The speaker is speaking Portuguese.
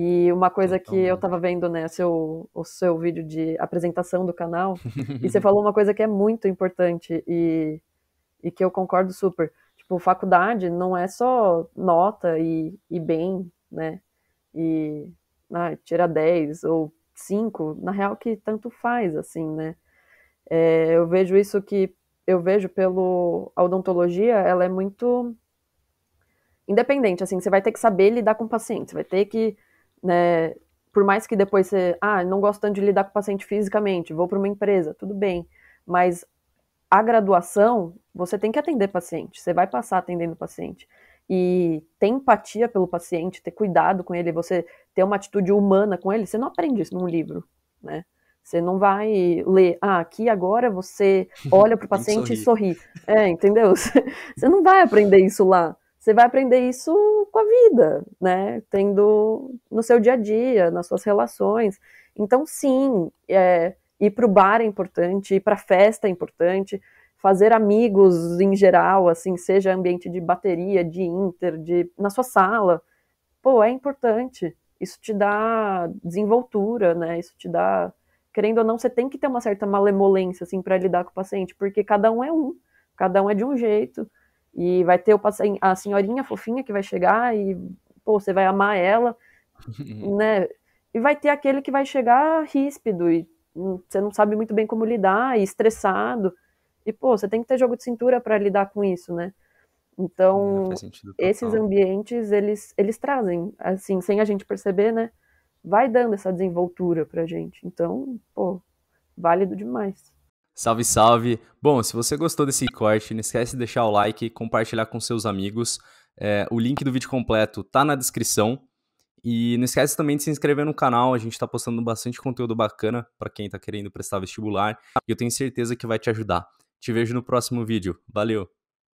E uma coisa é que eu estava vendo, né, seu, o seu vídeo de apresentação do canal, e você falou uma coisa que é muito importante e, e que eu concordo super. Tipo, faculdade não é só nota e, e bem, né? E ah, tira 10 ou 5, na real que tanto faz, assim, né? É, eu vejo isso que eu vejo pelo a odontologia, ela é muito independente, assim, você vai ter que saber lidar com o paciente, você vai ter que né? Por mais que depois você, ah, não gosto tanto de lidar com o paciente fisicamente, vou para uma empresa, tudo bem, mas a graduação, você tem que atender paciente, você vai passar atendendo paciente. E ter empatia pelo paciente, ter cuidado com ele, você ter uma atitude humana com ele, você não aprende isso num livro, né? Você não vai ler, ah, aqui agora você olha para o paciente e sorri. É, entendeu? Você não vai aprender isso lá. Você vai aprender isso com a vida, né? Tendo no seu dia a dia, nas suas relações. Então, sim, é, ir para o bar é importante, ir para festa é importante, fazer amigos em geral, assim, seja ambiente de bateria, de inter, de na sua sala, pô, é importante. Isso te dá desenvoltura, né? Isso te dá, querendo ou não, você tem que ter uma certa malemolência assim para lidar com o paciente, porque cada um é um, cada um é de um jeito. E vai ter o, a senhorinha fofinha que vai chegar e, pô, você vai amar ela, né? E vai ter aquele que vai chegar ríspido e hum, você não sabe muito bem como lidar e estressado. E, pô, você tem que ter jogo de cintura para lidar com isso, né? Então, é, esses ambientes, eles, eles trazem, assim, sem a gente perceber, né? Vai dando essa desenvoltura pra gente. Então, pô, válido demais. Salve, salve! Bom, se você gostou desse corte, não esquece de deixar o like, compartilhar com seus amigos. É, o link do vídeo completo tá na descrição. E não esquece também de se inscrever no canal, a gente está postando bastante conteúdo bacana para quem está querendo prestar vestibular. E eu tenho certeza que vai te ajudar. Te vejo no próximo vídeo. Valeu!